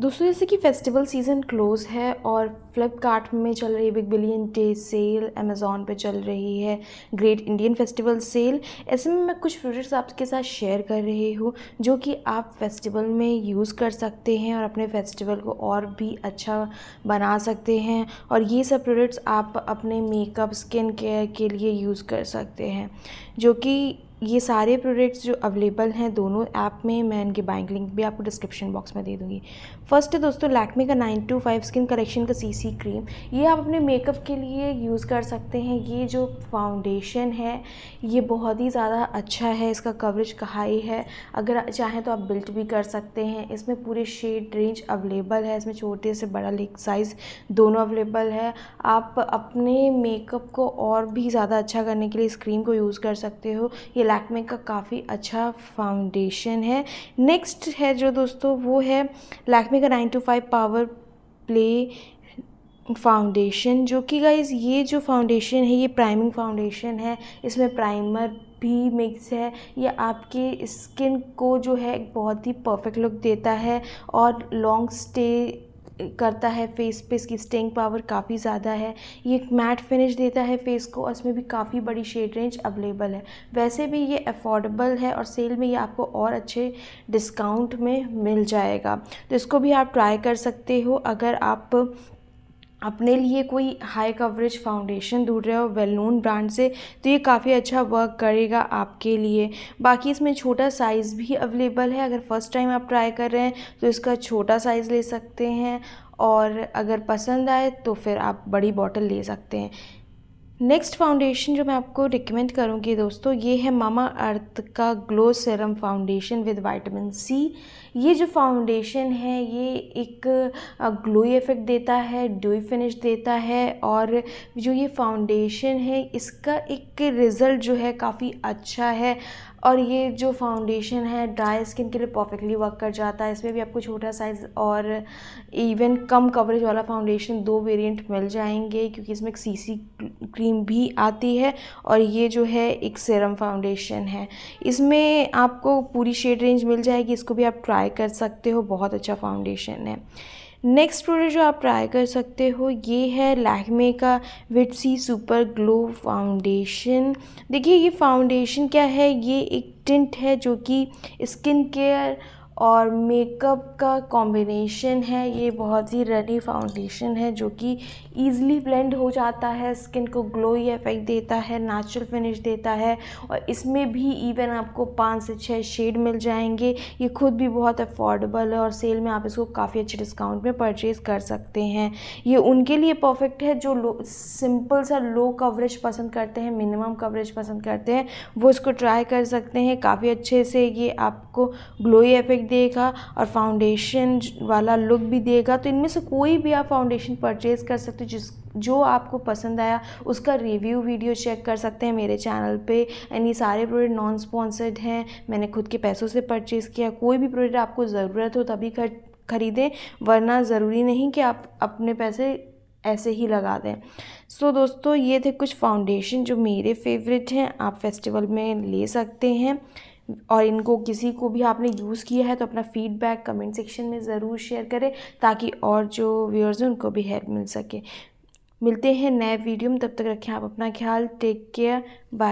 दोस्तों जैसे कि फेस्टिवल सीज़न क्लोज़ है और फ्लिपकार्ट में चल रही big billion day sale Amazon पे चल रही है ग्रेट इंडियन फेस्टिवल सेल ऐसे में मैं कुछ प्रोडक्ट्स आपके साथ शेयर कर रही हूँ जो कि आप फेस्टिवल में यूज़ कर सकते हैं और अपने फेस्टिवल को और भी अच्छा बना सकते हैं और ये सब प्रोडक्ट्स आप अपने मेकअप स्किन केयर के लिए यूज़ कर सकते हैं जो कि ये सारे प्रोडक्ट्स जो अवेलेबल हैं दोनों ऐप में मैं इनकी बाइंग लिंक भी आपको डिस्क्रिप्शन बॉक्स में दे दूँगी फर्स्ट है दोस्तों लैक्मे का nine to five skin correction का सीसी क्रीम ये आप अपने मेकअप के लिए यूज़ कर सकते हैं ये जो फाउंडेशन है ये बहुत ही ज़्यादा अच्छा है इसका कवरेज हाई है अगर चाहें तो आप बिल्ट भी कर सकते हैं इसमें पूरे शेड रेंज अवेलेबल है इसमें छोटे से बड़ा लेक साइज़ दोनों अवेलेबल है आप अपने मेकअप को और भी ज़्यादा अच्छा करने के लिए इस क्रीम को यूज़ कर सकते हो ये लैक्मे का काफ़ी अच्छा फाउंडेशन है नेक्स्ट है जो दोस्तों वो है लैक्मे का nine to five power play foundation जो कि गाइज ये जो फाउंडेशन है ये प्राइमिंग फाउंडेशन है इसमें प्राइमर भी मिक्स है ये आपकी स्किन को जो है बहुत ही परफेक्ट लुक देता है और लॉन्ग स्टे करता है फेस पे इसकी स्टेइंग पावर काफ़ी ज़्यादा है ये एक मैट फिनिश देता है फेस को और इसमें भी काफ़ी बड़ी शेड रेंज अवेलेबल है वैसे भी ये अफोर्डेबल है और सेल में ये आपको और अच्छे डिस्काउंट में मिल जाएगा तो इसको भी आप ट्राई कर सकते हो अगर आप अपने लिए कोई हाई कवरेज फाउंडेशन ढूँढ रहे हो वेल नोन ब्रांड से तो ये काफ़ी अच्छा वर्क करेगा आपके लिए बाकी इसमें छोटा साइज़ भी अवेलेबल है अगर फर्स्ट टाइम आप ट्राई कर रहे हैं तो इसका छोटा साइज़ ले सकते हैं और अगर पसंद आए तो फिर आप बड़ी बॉटल ले सकते हैं नेक्स्ट फाउंडेशन जो मैं आपको रिकमेंड करूँगी दोस्तों ये है मामा अर्थ का glow serum foundation with vitamin C ये जो फाउंडेशन है ये एक ग्लोई इफ़ेक्ट देता है ड्यूई फिनिश देता है और जो ये फाउंडेशन है इसका एक रिज़ल्ट जो है काफ़ी अच्छा है और ये जो फाउंडेशन है ड्राई स्किन के लिए परफेक्टली वर्क कर जाता है इसमें भी आपको छोटा साइज़ और इवन कम कवरेज वाला फाउंडेशन दो वेरिएंट मिल जाएंगे क्योंकि इसमें एक सीसी क्रीम भी आती है और ये जो है एक सीरम फाउंडेशन है इसमें आपको पूरी शेड रेंज मिल जाएगी इसको भी आप ट्राई कर सकते हो बहुत अच्छा फाउंडेशन है नेक्स्ट प्रोडक्ट जो आप ट्राई कर सकते हो ये है लैकमे का विट्सी सुपर ग्लो फाउंडेशन देखिए ये फाउंडेशन क्या है ये एक टिंट है जो कि स्किन केयर और मेकअप का कॉम्बिनेशन है ये बहुत ही रनी फाउंडेशन है जो कि ईज़िली ब्लेंड हो जाता है स्किन को ग्लोई इफेक्ट देता है नेचुरल फिनिश देता है और इसमें भी इवन आपको पाँच से छः शेड मिल जाएंगे ये खुद भी बहुत अफोर्डेबल है और सेल में आप इसको काफ़ी अच्छे डिस्काउंट में परचेज़ कर सकते हैं ये उनके लिए परफेक्ट है जो सिंपल सा लो कवरेज पसंद करते हैं मिनिमम कवरेज पसंद करते हैं वो इसको ट्राई कर सकते हैं काफ़ी अच्छे से ये आपको ग्लोई इफेक्ट देगा और फाउंडेशन वाला लुक भी देगा तो इनमें से कोई भी आप फाउंडेशन परचेज़ कर सकते हो जिस जो आपको पसंद आया उसका रिव्यू वीडियो चेक कर सकते हैं मेरे चैनल पे एंड ये सारे प्रोडक्ट नॉन स्पॉन्सर्ड हैं मैंने खुद के पैसों से परचेज़ किया कोई भी प्रोडक्ट आपको ज़रूरत हो तभी खर ख़रीदें वरना ज़रूरी नहीं कि आप अपने पैसे ऐसे ही लगा दें सो so, दोस्तों ये थे कुछ फाउंडेशन जो मेरे फेवरेट हैं आप फेस्टिवल में ले सकते हैं और इनको किसी को भी आपने यूज़ किया है तो अपना फीडबैक कमेंट सेक्शन में ज़रूर शेयर करें ताकि और जो व्यूअर्स हैं उनको भी हेल्प मिल सके मिलते हैं नए वीडियो में तब तक रखें आप अपना ख्याल टेक केयर बाय